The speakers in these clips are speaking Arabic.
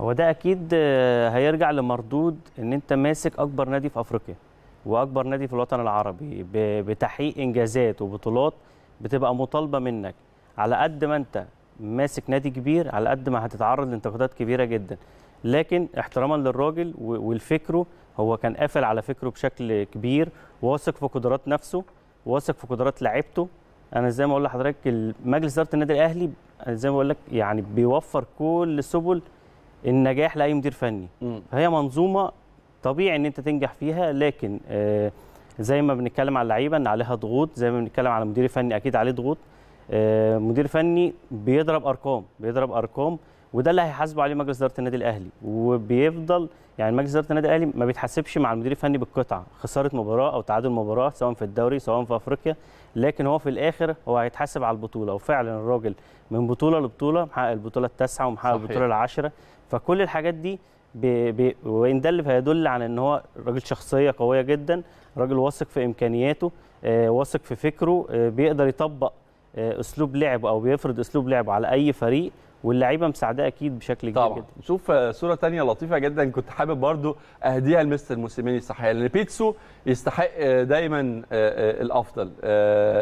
هو ده اكيد آه، هيرجع لمردود ان انت ماسك اكبر نادي في افريقيا واكبر نادي في الوطن العربي بتحقيق انجازات وبطولات بتبقى مطالبه منك على قد ما انت ماسك نادي كبير على قد ما هتتعرض لانتقادات كبيره جدا لكن احتراما للراجل والفكره هو كان قافل على فكره بشكل كبير واثق في قدرات نفسه واثق في قدرات لعيبته انا زي ما اقول لحضرتك مجلس اداره النادي الاهلي زي ما بقول لك يعني بيوفر كل سبل النجاح لاي مدير فني م. فهي منظومه طبيعي ان انت تنجح فيها لكن آه، زي ما بنتكلم على اللعيبه ان عليها ضغوط زي ما بنتكلم على مدير فني اكيد عليه ضغوط آه، مدير فني بيضرب ارقام بيضرب ارقام وده اللي هيحاسبه عليه مجلس اداره النادي الاهلي وبيفضل يعني مجلس اداره النادي الاهلي ما بيتحاسبش مع المدير الفني بالقطعه خساره مباراه او تعادل مباراه سواء في الدوري سواء في افريقيا لكن هو في الاخر هو هيتحاسب على البطوله وفعلا الراجل من بطوله لبطوله محقق البطوله التاسعه ومحقق البطوله العاشره فكل الحاجات دي بي بي وان ده اللي هيدل على ان هو راجل شخصيه قويه جدا راجل واثق في امكانياته آه واثق في فكره آه بيقدر يطبق آه، اسلوب لعبه او بيفرض اسلوب لعبه على اي فريق واللعيبه مساعداه اكيد بشكل كبير طبعا جدا. شوف آه، صوره تانية لطيفه جدا كنت حابب برضو اهديها لمستر موسيماني صحيح لان بيتسو يستحق آه، دايما آه، الافضل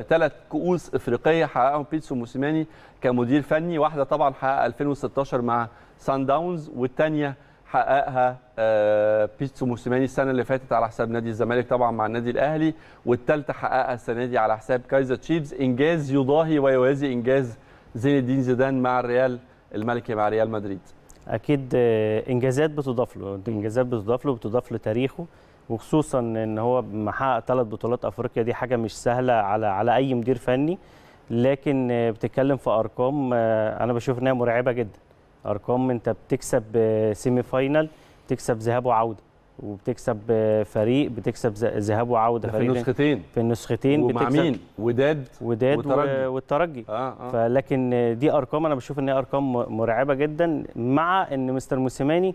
ثلاث كؤوس افريقيه حققهم بيتسو موسيماني كمدير فني واحده طبعا حققها 2016 مع سان داونز والثانيه حققها بيتسو موسيماني السنه اللي فاتت على حساب نادي الزمالك طبعا مع النادي الاهلي والثالثه حققها السنه دي على حساب كايزر تشيفز انجاز يضاهي ويوازي انجاز زين الدين زيدان مع الريال الملكي مع ريال مدريد اكيد آه، انجازات بتضاف له انجازات بتضاف له بتضاف لتاريخه وخصوصا ان هو محقق ثلاث بطولات افريقيا دي حاجه مش سهله على على اي مدير فني لكن آه، بتتكلم في ارقام آه، انا بشوف انها مرعبه جدا ارقام انت بتكسب سيمي فاينل تكسب ذهاب وعوده وبتكسب فريق بتكسب ذهاب وعوده فريق في النسختين في النسختين ومع بتكسب مين وداد وداد والترجي, والترجي. آه آه. فلكن دي ارقام انا بشوف ان هي ارقام مرعبه جدا مع ان مستر موسيماني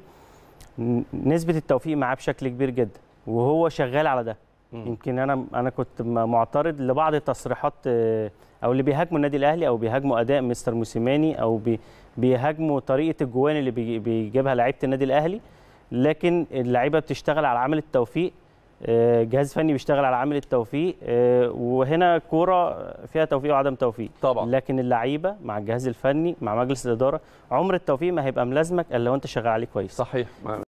نسبه التوفيق معاه بشكل كبير جدا وهو شغال على ده م. يمكن انا انا كنت معترض لبعض التصريحات آه، او اللي بيهاجموا النادي الاهلي او بيهاجموا اداء مستر موسيماني او بيهاجموا طريقه الجوان اللي بيجيبها لعيبه النادي الاهلي لكن اللعيبه بتشتغل على عامل التوفيق آه، جهاز فني بيشتغل على عامل التوفيق آه، وهنا كوره فيها توفيق وعدم توفيق طبعا لكن اللعيبه مع الجهاز الفني مع مجلس الاداره عمر التوفيق ما هيبقى ملازمك الا لو انت شغال عليه كويس صحيح